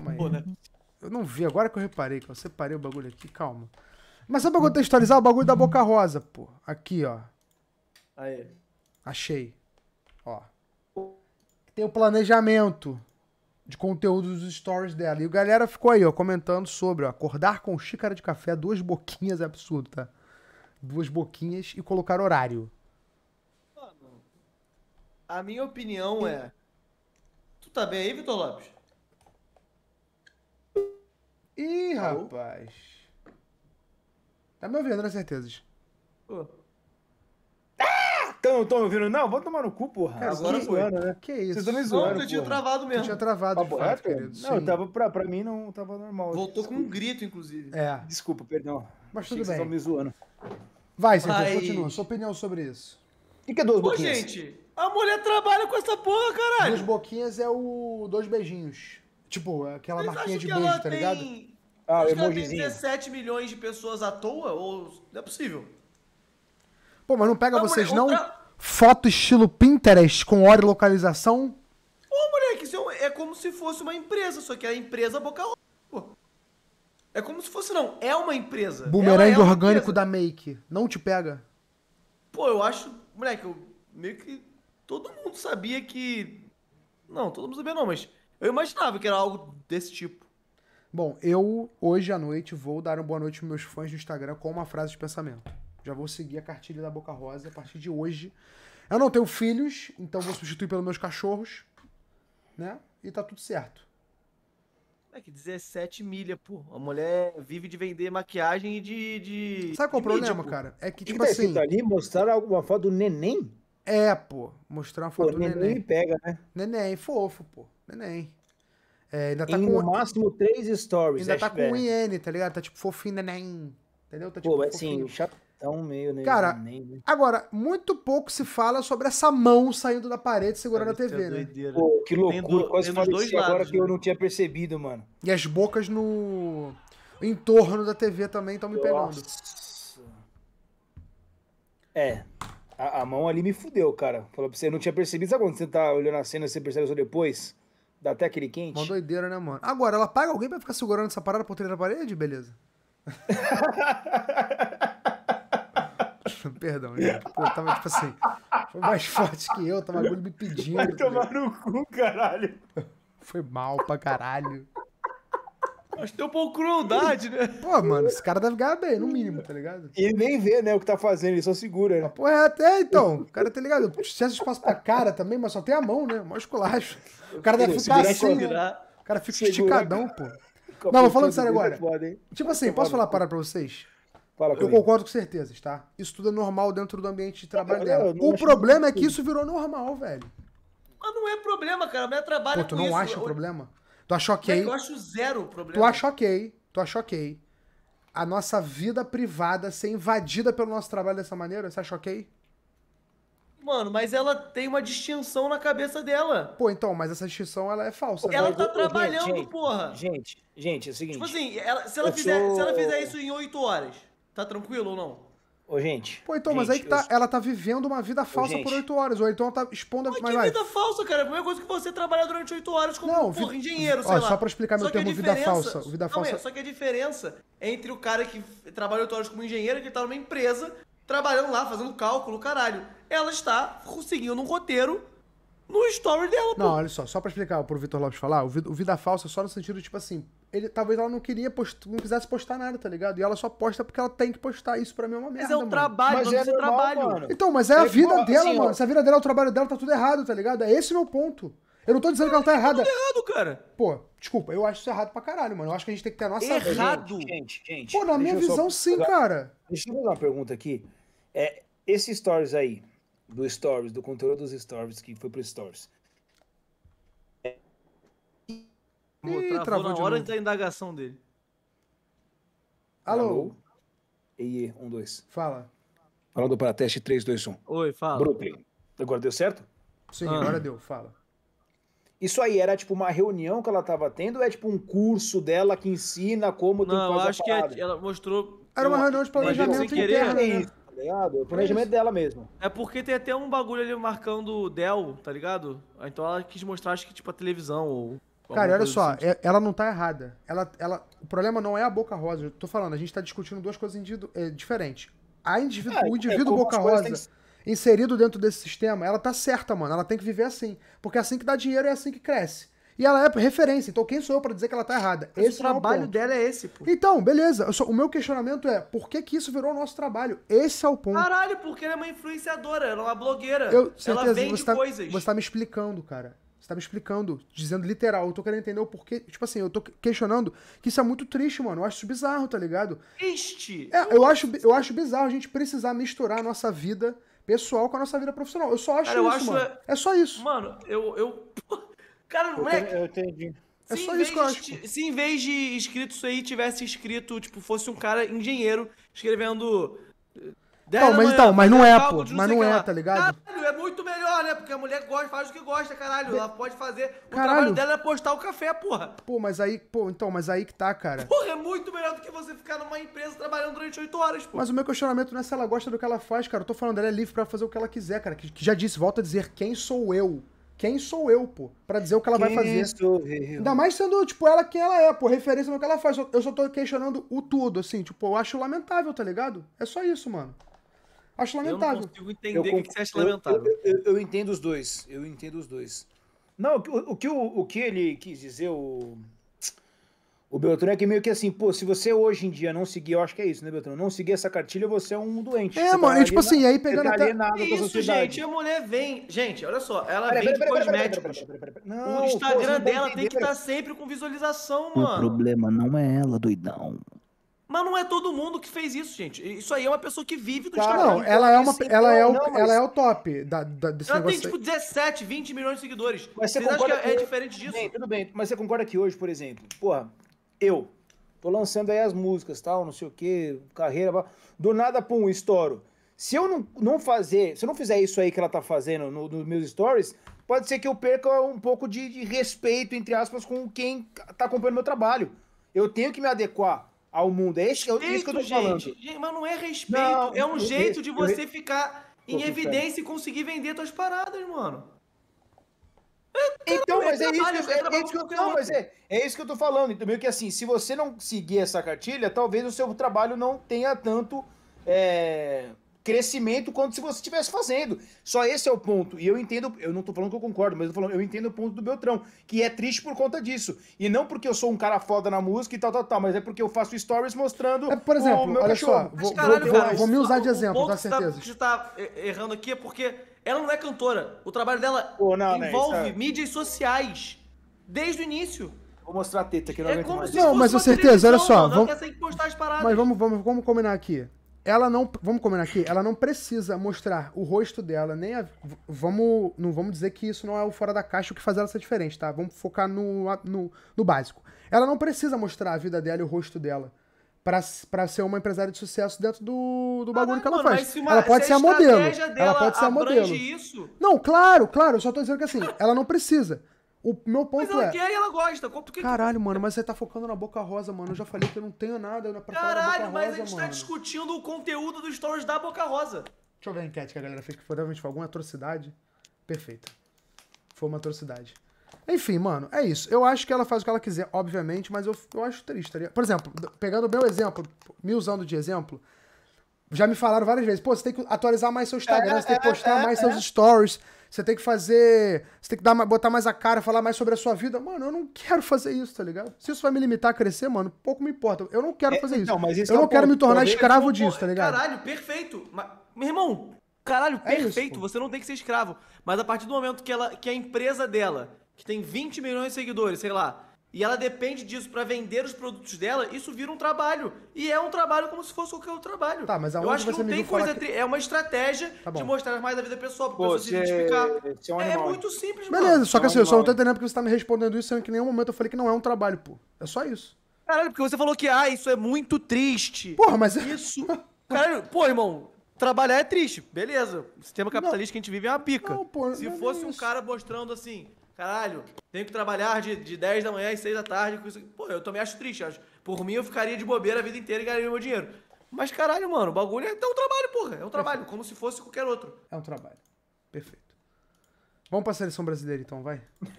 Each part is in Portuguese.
Calma aí. Pô, né? Eu não vi, agora que eu reparei, que eu separei o bagulho aqui, calma. Mas só pra contextualizar o bagulho da Boca Rosa, pô. Aqui, ó. Aí. Achei. Ó. Tem o planejamento de conteúdo dos stories dela. E o galera ficou aí, ó, comentando sobre, ó, acordar com xícara de café, duas boquinhas, é absurdo, tá? Duas boquinhas e colocar horário. Mano, a minha opinião é... Tu tá bem aí, Vitor Lopes? Ih, Alô? rapaz. Tá me ouvindo, né, certezas? Pô. Oh. Ah! Tão, me ouvindo? Não, vou tomar no cu, porra. Cara, Agora que, zoando, né? Que isso? Vocês estão me zoando, Não, eu tinha travado mesmo. Eu tinha travado, ah, de fato, querido. Não, tava, pra, pra mim não tava normal. Voltou desculpa. com um grito, inclusive. É. Desculpa, perdão. Mas tudo Achei bem. Vocês estão me zoando. Vai, Certezas, continua. Sua opinião sobre isso. O que, que é duas Ô, boquinhas? gente, a mulher trabalha com essa porra, caralho. Duas boquinhas é o... Dois beijinhos. Tipo, aquela marquinha de beijo, tá tem... ligado? Ah, Os caras 17 milhões de pessoas à toa? Ou... Não é possível. Pô, mas não pega ah, vocês, não? Outra... Foto estilo Pinterest com hora e localização? Ô, moleque, isso é, é como se fosse uma empresa, só que é a empresa boca É como se fosse, não. É uma empresa. Boomerang é orgânico empresa. da Make. Não te pega? Pô, eu acho. Moleque, eu meio que. Todo mundo sabia que. Não, todo mundo sabia não, mas eu imaginava que era algo desse tipo. Bom, eu hoje à noite vou dar uma boa noite aos meus fãs do Instagram com uma frase de pensamento. Já vou seguir a cartilha da Boca Rosa a partir de hoje. Eu não tenho filhos, então vou substituir pelos meus cachorros, né? E tá tudo certo. É que 17 milha, pô. A mulher vive de vender maquiagem e de. de Sabe qual de é o problema, mídia, cara? É que, tipo e então, assim. ali mostraram alguma foto do neném? É, pô. Mostrar uma foto pô, do neném. Neném pega, né? Neném, fofo, pô. Neném. É, ainda tá em, com. No máximo três stories. Ainda tá com um IN, tá ligado? Tá tipo fofinho, neném. Entendeu? Tá tipo. Pô, é assim, chatão meio, né? Cara, nem... Né? agora, muito pouco se fala sobre essa mão saindo da parede segurando a TV, é né? Doideira. Pô, que loucura. Do, quase dois lados, agora que eu né? não tinha percebido, mano. E as bocas no. O entorno da TV também estão me pegando. É. A, a, mão ali me fudeu, cara. Falou pra você, eu não tinha percebido. Sabe quando você tá olhando a cena e você percebe só depois? Da aquele quente? Uma doideira, né, mano? Agora, ela paga alguém pra ficar segurando essa parada por trás da parede? Beleza. Perdão, gente. Pô, tava tipo assim. Foi mais forte que eu, tava agulho me pedindo. Vai tá tomar no cu, caralho. Foi mal pra caralho. Acho que tem um pouco crueldade, né? Pô, mano, esse cara deve ganhar bem, no mínimo, tá ligado? Ele nem vê, né, o que tá fazendo, ele só segura, né? Ah, pô, é até então. O cara tá ligado. César espaço pra cara também, mas só tem a mão, né? Mó esculacho. O cara deve ficar assim, né? O cara fica esticadão, pô. Não, mas falando sério é agora. Tipo assim, é posso falar parada pra vocês? eu concordo com certezas, tá? Isso tudo é normal dentro do ambiente de trabalho dela. O problema é que isso virou normal, velho. Mas não é problema, cara. A mulher trabalha Pô, é tu não acha o problema? Tu achou ok. Eu acho zero o problema. Tu achou ok. Tu achou ok. A nossa vida privada ser invadida pelo nosso trabalho dessa maneira, você acha ok? Mano, mas ela tem uma distinção na cabeça dela. Pô, então, mas essa distinção ela é falsa. Né? Ela né? tá trabalhando, gente, porra. Gente, gente, é o tipo seguinte. Tipo assim, ela, se, ela fizer, sou... se ela fizer isso em oito horas, tá tranquilo ou não? Ô, gente. Pô, então, gente, mas aí que tá. Eu... Ela tá vivendo uma vida falsa Ô, por oito horas. Ou então ela tá expondo. a Mas, mas que vai. vida falsa, cara? É a primeira coisa que você trabalha durante oito horas como não, vi... porra, engenheiro, sei Ó, lá. Só pra explicar meu só termo vida falsa. Vida não, falsa... É, só que a diferença é entre o cara que trabalha oito horas como engenheiro, que tá numa empresa, trabalhando lá, fazendo cálculo, caralho. Ela está seguindo um roteiro no story dela, pô. Não, olha só, só pra explicar pro Vitor Lopes falar, o, Vida Falsa é só no sentido, tipo assim, ele talvez ela não queria post, não quisesse postar nada, tá ligado? E ela só posta porque ela tem que postar. Isso pra mim é uma merda. Mas é o trabalho, mas é, é normal, trabalho. Mano. Então, mas é, é a vida dela, assim, mano. Ó... Se a vida dela é o trabalho dela, tá tudo errado, tá ligado? É esse meu ponto. Eu não tô dizendo cara, que ela tá é errada. Tá errado, cara. Pô, desculpa, eu acho isso errado pra caralho, mano. Eu acho que a gente tem que ter a nossa Errado! Gente, gente. Pô, na minha visão, só... sim, cara. Deixa eu fazer uma pergunta aqui. É, esses stories aí, do Stories, do conteúdo dos Stories que foi pro Stories. Ih, travou, travou na hora da indagação dele. Alô? Alô? um, 12. Fala. Falando para teste 3, 2, 1. Oi, fala. Brooklyn. Agora deu certo? Sim, ah. agora deu, fala. Isso aí era tipo uma reunião que ela tava tendo ou é tipo um curso dela que ensina como tu Não, faz eu acho que ela mostrou. Era uma reunião de planejamento interno ligado? O planejamento é dela mesmo. É porque tem até um bagulho ali marcando Dell, tá ligado? Então ela quis mostrar, acho que, tipo, a televisão ou... Cara, olha só, assim. Tipo. É, ela não tá errada. Ela, ela, o problema não é a Boca Rosa. Eu tô falando, a gente tá discutindo duas coisas é, diferentes. A indivíduo, é, o é, indivíduo é, Boca Rosa, que... inserido dentro desse sistema, ela tá certa, mano. Ela tem que viver assim. Porque é assim que dá dinheiro é assim que cresce. E ela é referência, então quem sou eu para dizer que ela tá errada? Mas esse é o trabalho é o dela é esse, pô. Então, beleza. o meu questionamento é, por que que isso virou nosso trabalho? Esse é o ponto. Caralho, porque ela é uma influenciadora, ela é uma blogueira. Eu, certeza, ela vende você tá, coisas. Você tá me explicando, cara. Você tá me explicando, dizendo literal. Eu tô querendo entender o porquê. Tipo assim, eu tô questionando que isso é muito triste, mano. Eu acho isso bizarro, tá ligado? Triste! É, eu acho, assim? eu acho bizarro a gente precisar misturar a nossa vida pessoal com a nossa vida profissional. Eu só acho cara, eu isso, acho mano. É... é... só isso. Mano, eu. eu... Cara, não é. Eu entendi. É se, em de, se em vez de escrito isso aí tivesse escrito, tipo, fosse um cara engenheiro escrevendo. Não, eh, mas então, mas não é, pô. Mas não é, tá ligado? Caralho, é muito melhor, né? Porque a mulher gosta, faz o que gosta, caralho. Ela pode fazer. O caralho. trabalho dela é postar o café, porra. Pô, mas aí, pô, então, mas aí que tá, cara. Porra, é muito melhor do que você ficar numa empresa trabalhando durante oito horas, pô. Mas o meu questionamento não é se ela gosta do que ela faz, cara. Eu tô falando, ela é livre pra fazer o que ela quiser, cara. Que, que já disse, volta a dizer, quem sou eu quem sou eu, pô, pra dizer o que ela quem vai fazer? Sou eu? Ainda mais sendo, tipo, ela quem ela é, pô, referência no que ela faz. Eu só tô questionando o tudo, assim, tipo, eu acho lamentável, tá ligado? É só isso, mano. Acho lamentável. Eu não consigo entender eu, o que, que você acha lamentável. Eu, eu, eu, entendo os dois. Eu entendo os dois. Não, o, o que, o, o que ele quis dizer, o, o Beltrão é que meio que assim, pô, se você hoje em dia não seguir, eu acho que é isso, né, Beltrão? Não seguir essa cartilha, você é um doente. É, tá mano, tá tipo assim, aí pegando tá até... Nada isso, gente, a mulher vem... Gente, olha só, ela pera, vende pera, pera, cosméticos. Não, o Instagram pô, dela entender, tem que estar tá sempre com visualização, mano. O problema não é ela, doidão. Mas não é todo mundo que fez isso, gente. Isso aí é uma pessoa que vive do tá, Instagram. Não, ela é, uma, ela, é o, não, ela é o top da, da, desse ela negócio. Ela tem, tipo, 17, 20 milhões de seguidores. Mas você, você acha que, que é, diferente disso? Bem, tudo bem. Mas você concorda que hoje, por exemplo, porra, eu. Tô lançando aí as músicas, tal, não sei o que, carreira, do nada, pum, estouro. Se eu não, não fazer, se eu não fizer isso aí que ela tá fazendo nos no meus stories, pode ser que eu perca um pouco de, de respeito, entre aspas, com quem tá acompanhando meu trabalho. Eu tenho que me adequar ao mundo. É isso, é que eu tô falando. gente, Mas não é respeito, não, é um jeito de você ficar em evidência e conseguir vender suas paradas, mano. Então, então, mas é isso, que, é, é isso que, não, mas é, é isso que eu tô falando. Então, meio que assim, se você não seguir essa cartilha, talvez o seu trabalho não tenha tanto é, crescimento quanto se você estivesse fazendo. Só esse é o ponto. E eu entendo, eu não tô falando que eu concordo, mas eu tô falando, eu entendo o ponto do Beltrão, que é triste por conta disso. E não porque eu sou um cara foda na música e tal, tal, tal, mas é porque eu faço stories mostrando. É, por exemplo, o meu olha cachorro. só, vou, mas, caralho, vou, vou, vou, me usar de exemplo, com certeza. O que você tá, tá é, errando aqui é porque ela não é cantora. O trabalho dela não, né, envolve é- mídias sociais. Desde o início. Vou mostrar a teta que não É como mais. se Não, fosse mas com certeza, olha só, mano. Ela vamos- consegue postar as paradas. Mas vamos, vamos, vamos combinar aqui. Ela não. Vamos combinar aqui? Ela não precisa mostrar o rosto dela, nem a. Vamos. Não vamos dizer que isso não é o fora da caixa o que faz ela ser diferente, tá? Vamos focar no, no, no básico. Ela não precisa mostrar a vida dela e o rosto dela para ser uma empresária de sucesso dentro do, do bagulho ah, que ela mano, faz. Uma, ela pode se ser a modelo. Ela pode ser a modelo. Isso. Não, claro, claro. Eu só tô dizendo que assim, ela não precisa. O meu ponto mas ela é. quer e ela gosta. Caralho, mano, mas você tá focando na boca rosa, mano. Eu já falei que eu não tenho nada pra falar Caralho, mas rosa, a gente tá mano. tá discutindo o conteúdo dos stories da boca rosa. Deixa eu ver a enquete que a galera fez, que foi foi alguma atrocidade. Perfeito. Foi uma atrocidade. Enfim, mano, é isso. Eu acho que ela faz o que ela quiser, obviamente, mas eu, eu acho triste, tá Por exemplo, pegando o meu exemplo, me usando de exemplo, já me falaram várias vezes, pô, você tem que atualizar mais seu Instagram, é, você tem que é, postar é, mais seus stories, você tem que fazer. Você tem que dar, botar mais a cara, falar mais sobre a sua vida. Mano, eu não quero fazer isso, tá ligado? Se isso vai me limitar a crescer, mano, pouco me importa. Eu não quero fazer então, isso. isso. Eu não quero ponto. me tornar escravo disso, tá ligado? Caralho, perfeito. meu irmão, caralho, perfeito. Isso, você não tem que ser escravo. Mas a partir do momento que, ela, que a empresa dela que tem 20 milhões de seguidores, sei lá, e ela depende disso para vender os produtos dela, isso vira um trabalho. E é um trabalho como se fosse qualquer outro trabalho. Tá, mas Eu acho que não tem coisa. Que... É uma estratégia tá de mostrar mais a vida pessoal, porque você se é identificar. É, um é, muito simples, Beleza, mano. só que assim, eu é só não tô entendendo porque você tá me respondendo isso, sendo que em nenhum momento eu falei que não é um trabalho, pô. É só isso. Caralho, porque você falou que, ah, isso é muito triste. Porra, mas. É- isso. Caralho, pô, irmão, trabalhar é triste. Beleza. O sistema capitalista não. que a gente vive é uma pica. Não, pô, se fosse é um cara mostrando assim, Caralho, tenho que trabalhar de, de 10 da manhã às 6 da tarde. Pô, eu também acho triste. Acho. Por mim, eu ficaria de bobeira a vida inteira e ganharia meu dinheiro. Mas caralho, mano, o bagulho é, até um trabalho, porra. É um trabalho, como se fosse qualquer outro. É um trabalho. Perfeito. Vamos pra seleção brasileira, então, vai.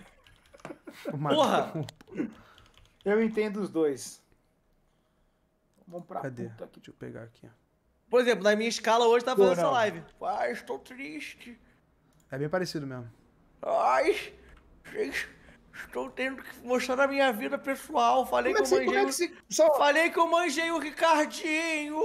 porra! Eu entendo os dois. Vamos pra Cadê? puta aqui. Deixa eu pegar aqui, ó. Por exemplo, na minha escala hoje tá fazendo essa live. Ai, estou triste. É bem parecido mesmo. Ai, Gente, estou tendo que mostrar a minha vida pessoal. Falei como que, é que eu é manjei. Você, é que você... Falei que eu manjei o Ricardinho.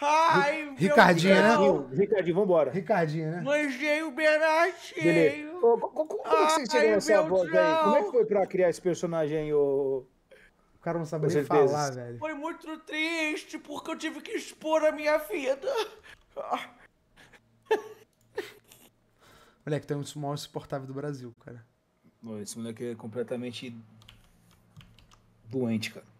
Ai, Ricardinho, né? Ricardinho, vambora. Ricardinho, né? Manjei o Bernardinho. como, Ai, é que você chegou voz aí? Como é que foi pra criar esse personagem, ô... O cara não sabe nem certeza. falar, velho. Foi muito triste, porque eu tive que expor a minha vida. Moleque, tem um dos maiores suportáveis do Brasil, cara. Esse moleque é completamente doente, cara.